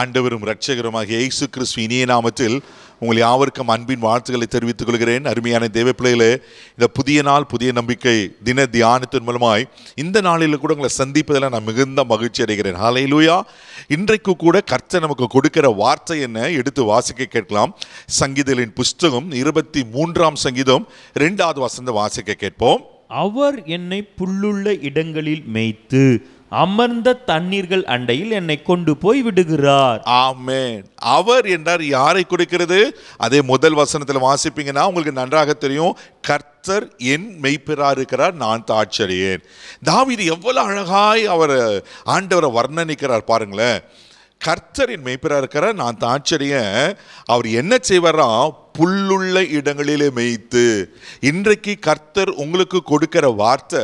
ஆண்டவரும் இரட்சகருமாக இயேசு கிறிஸ்து இனிய நாமத்தில் உங்கள் யாவருக்கும் அன்பின் வாழ்த்துக்களை தெரிவித்துக் கொள்கிறேன் அருமையான தேவ பிள்ளைகளே இந்த புதிய நாள் புதிய நம்பிக்கை தின தியானத்தின் மூலமாய் இந்த நாளில் கூட உங்களை சந்திப்பதில் நான் மிகுந்த மகிழ்ச்சி அடைகிறேன் லூயா இன்றைக்கு கூட கர்த்தர் நமக்கு கொடுக்கிற வார்த்தை என்ன எடுத்து வாசிக்க கேட்கலாம் சங்கீதலின் புஸ்தகம் இருபத்தி மூன்றாம் சங்கீதம் ரெண்டாவது வசந்த வாசிக்க கேட்போம் அவர் என்னை புல்லுள்ள இடங்களில் மேய்த்து அமர்ந்த தண்ணீர்கள் அண்டையில் என்னை கொண்டு போய் விடுகிறார் ஆமேன் அவர் என்றார் யாரை கொடுக்கிறது அதே முதல் வசனத்தில் வாசிப்பீங்கன்னா உங்களுக்கு நன்றாக தெரியும் கர்த்தர் என் மெய்ப்பிரா இருக்கிறார் நான் தாட்சரியேன் தாவிது எவ்வளவு அழகாய் அவர் ஆண்டவரை வர்ணனிக்கிறார் பாருங்களேன் கர்த்தரின் மெய்ப்பிரா இருக்கிறார் நான் தாட்சரிய அவர் என்ன செய்வாரா புல்லுள்ள இடங்களிலே மேய்த்து இன்றைக்கு கர்த்தர் உங்களுக்கு கொடுக்கிற வார்த்தை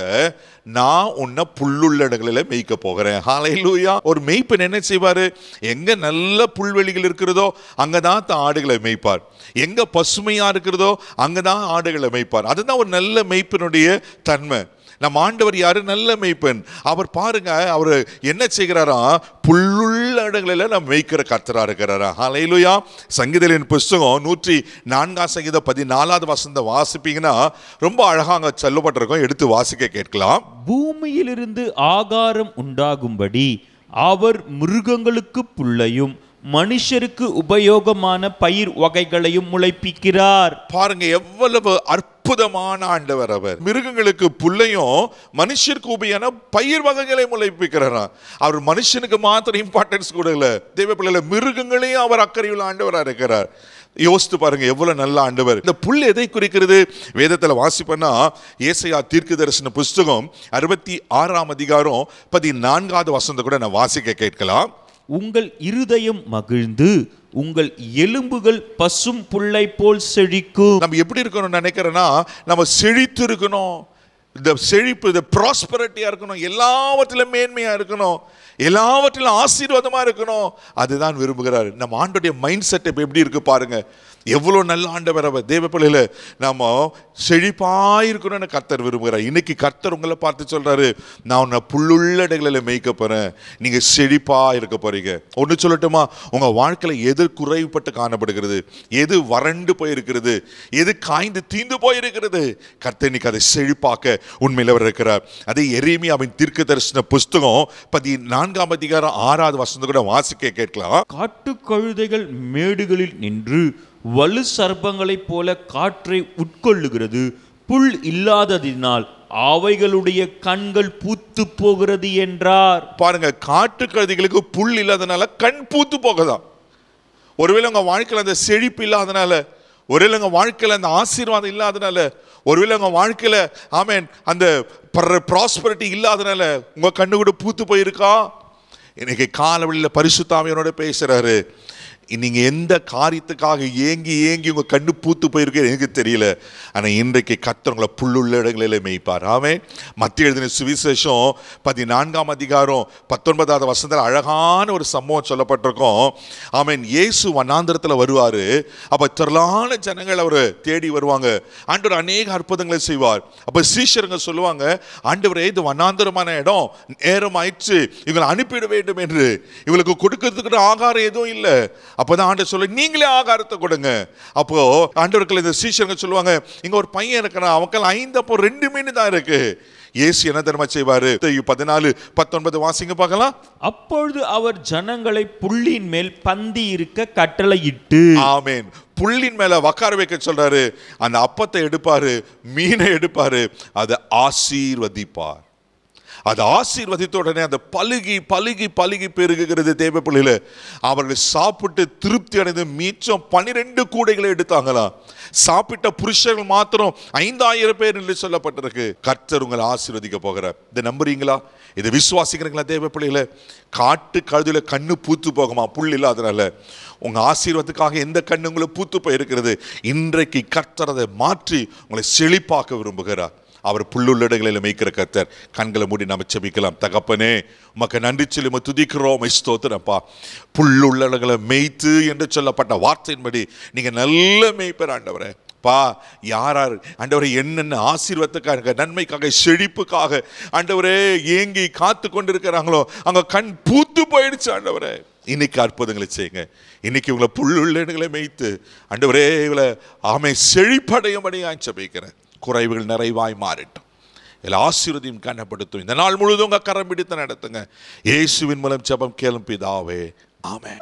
நான் உன்னை புல்லுள்ள இடங்களில் மேய்க்க போகிறேன் ஹாலையிலூயா ஒரு மேய்ப்பன் என்ன செய்வார் எங்கே நல்ல புல்வெளிகள் இருக்கிறதோ அங்கே தான் தான் ஆடுகளை மேய்ப்பார் எங்கே பசுமையாக இருக்கிறதோ அங்கே தான் ஆடுகளை மேய்ப்பார் அதுதான் ஒரு நல்ல மெய்ப்பினுடைய தன்மை நம்ம ஆண்டவர் யார் நல்ல மெய்ப்பெண் அவர் பாருங்க அவர் என்ன செய்கிறாரா புல்லுள்ள இடங்களில் நம்ம மெய்க்கிற கத்தரா இருக்கிறாரா அலையிலுயா சங்கீதலின் புஸ்தகம் நூற்றி நான்காம் சங்கீத பதினாலாவது வசந்த வாசிப்பீங்கன்னா ரொம்ப அழகாக அங்கே சொல்லப்பட்டிருக்கோம் எடுத்து வாசிக்க கேட்கலாம் பூமியிலிருந்து ஆகாரம் உண்டாகும்படி அவர் மிருகங்களுக்கு புள்ளையும் மனுஷருக்கு உபயோகமான பயிர் வகைகளையும் முளைப்பிக்கிறார் பாருங்க எவ்வளவு அற்ப அற்புதமான ஆண்டவர் அவர் மிருகங்களுக்கு புல்லையும் மனுஷருக்கு உபையான பயிர் வகைகளை முளைப்பிக்கிறாராம் அவர் மனுஷனுக்கு மாத்திரம் இம்பார்ட்டன்ஸ் கொடுக்கல தெய்வ பிள்ளைகளை மிருகங்களையும் அவர் அக்கறையுள்ள ஆண்டவராக இருக்கிறார் யோசித்து பாருங்க எவ்வளவு நல்ல ஆண்டவர் இந்த புல் எதை குறிக்கிறது வேதத்தில் வாசிப்பன்னா ஏசையா தீர்க்கு தரிசன புஸ்தகம் அறுபத்தி ஆறாம் அதிகாரம் பதினான்காவது வசந்த கூட நான் வாசிக்க கேட்கலாம் உங்கள் இருதயம் மகிழ்ந்து உங்கள் எலும்புகள் பசும் புள்ளை போல் செழிக்கும் நம்ம எப்படி இருக்கணும்னு நினைக்கிறேன்னா நம்ம செழித்து இருக்கணும் இந்த செழிப்பு இந்த ப்ராஸ்பரட்டியாக இருக்கணும் எல்லாவற்றிலும் மேன்மையாக இருக்கணும் எல்லாவற்றிலும் ஆசீர்வாதமாக இருக்கணும் அதுதான் விரும்புகிறார் நம்ம ஆண்டுடைய மைண்ட் இப்போ எப்படி இருக்குது பாருங்கள் எவ்வளோ நல்ல ஆண்டவர் அவர் தேவ பிள்ளையில் நாம் செழிப்பாயிருக்கணும்னு கர்த்தர் விரும்புகிறார் இன்னைக்கு கர்த்தர் உங்களை பார்த்து சொல்கிறாரு நான் உன்னை புல்லுள்ள இடங்களில் மேய்க்க போகிறேன் நீங்கள் செழிப்பாக இருக்க போகிறீங்க ஒன்று சொல்லட்டுமா உங்கள் வாழ்க்கையில் எது குறைவுபட்டு காணப்படுகிறது எது வறண்டு போயிருக்கிறது எது காய்ந்து தீந்து போயிருக்கிறது கர்த்தர் இன்னைக்கு அதை செழிப்பாக்க உண்மையில் அவர் இருக்கிறார் அதே எரியுமே அவன் தீர்க்க தரிசன புஸ்தகம் பதி நான்காம் அதிகாரம் ஆறாவது வசந்த கூட வாசிக்க கேட்கலாம் காட்டு கழுதைகள் மேடுகளில் நின்று வலு சர்ப்பங்களைப் போல காற்றை உட்கொள்ளுகிறது புல் இல்லாததினால் அவைகளுடைய கண்கள் பூத்து போகிறது என்றார் பாருங்க காற்று கழுதிகளுக்கு புல் இல்லாதனால கண் பூத்து போகதான் ஒருவேளை உங்க வாழ்க்கையில் அந்த செழிப்பு இல்லாதனால ஒருவேளை உங்க வாழ்க்கையில் அந்த ஆசீர்வாதம் இல்லாதனால ஒருவேளை உங்க வாழ்க்கையில் ஆமேன் அந்த ப்ராஸ்பரிட்டி இல்லாதனால உங்கள் கண்ணு கூட பூத்து போயிருக்கா இன்னைக்கு காலவழியில் பரிசுத்தாமியனோட பேசுகிறாரு நீங்கள் எந்த காரியத்துக்காக ஏங்கி ஏங்கி உங்கள் கண்ணு பூத்து போயிருக்க எனக்கு தெரியல ஆனால் இன்றைக்கு கத்தவங்களை புல்லுள்ள இடங்களில் மேய்ப்பார் ஆமே மத்திய எழுதின சுவிசேஷம் பதினான்காம் அதிகாரம் பத்தொன்பதாவது வருஷத்தில் அழகான ஒரு சம்பவம் சொல்லப்பட்டிருக்கோம் ஆமேன் இயேசு வண்ணாந்திரத்தில் வருவார் அப்போ திரளான ஜனங்கள் அவர் தேடி வருவாங்க ஆண்டவர் அநேக அற்புதங்களை செய்வார் அப்போ சீஷருங்க சொல்லுவாங்க ஆண்டவரே இது வண்ணாந்திரமான இடம் நேரம் ஆயிடுச்சு இவங்களை அனுப்பிட வேண்டும் என்று இவளுக்கு கொடுக்கறதுக்கு ஆகாரம் எதுவும் இல்லை அப்போதான் ஆண்டு சொல்லு நீங்களே ஆகாரத்தை கொடுங்க அப்போது ஆண்டவர்கள் இந்த சீஷர்கள் சொல்லுவாங்க இங்கே ஒரு பையன் இருக்கிறான் அவங்கள் ஐந்து அப்போ ரெண்டு மீன் தான் இருக்கு இயேசு என்ன தர்ம செய்வாரு பதினாலு பத்தொன்பது வாசிங்க பார்க்கலாம் அப்பொழுது அவர் ஜனங்களை புள்ளின் மேல் பந்தி இருக்க கட்டளை இட்டு ஆமேன் புள்ளின் மேல உக்கார வைக்க சொல்றாரு அந்த அப்பத்தை எடுப்பாரு மீனை எடுப்பாரு அதை ஆசீர்வதிப்பார் அது ஆசீர்வதித்த உடனே அந்த பழுகி பழுகி பழுகி பெருகுகிறது தேவைப்பள்ளியில் அவர்கள் சாப்பிட்டு திருப்தி அடைந்து மீச்சம் பனிரெண்டு கூடைகளை எடுத்தாங்களாம் சாப்பிட்ட புருஷர்கள் மாத்திரம் ஐந்தாயிரம் பேர் என்று சொல்லப்பட்டிருக்கு கர்த்தர் உங்களை ஆசீர்வதிக்க போகிறார் இதை நம்புறீங்களா இதை விசுவாசிக்கிறீங்களா தேவைப்பள்ளியில் காட்டு கழுதியில் கண்ணு பூத்து போகுமா புல் இல்லாதனால உங்கள் ஆசீர்வாதத்துக்காக எந்த கண்ணு உங்களை பூத்து போயிருக்கிறது இன்றைக்கு கர்த்தரதை மாற்றி உங்களை செழிப்பாக்க விரும்புகிறார் அவர் புல்லுள்ள இடங்களில் மேய்க்கிற கத்தர் கண்களை மூடி நம்ம செபிக்கலாம் தகப்பனே உமக்கு நன்றி சொல்லி துதிக்கிறோம் ஸ்தோத்திரப்பா புல்லுள்ள இடங்களை மேய்த்து என்று சொல்லப்பட்ட வார்த்தையின்படி நீங்கள் நல்ல மேய்ப்பர் ஆண்டவரே பா யாரார் அண்டவரை என்னென்ன ஆசீர்வாதத்துக்காக நன்மைக்காக செழிப்புக்காக ஆண்டவரே ஏங்கி காத்து கொண்டிருக்கிறாங்களோ அங்கே கண் பூத்து போயிடுச்சு ஆண்டவரே இன்னைக்கு அற்புதங்களை செய்யுங்க இன்னைக்கு இவங்களை புல்லுள்ள இடங்களை மேய்த்து ஆண்டவரே இவளை ஆமை செழிப்படையும் அடையான் சபிக்கிறேன் குறைவுகள் நிறைவாய் மாறட்டும் இதில் ஆசீர்வதியும் கனப்படுத்தும் இந்த நாள் முழுதும் உங்கள் கரம் பிடித்து நடத்துங்க இயேசுவின் மூலம் செபம் கேளும் பிதாவே ஆமே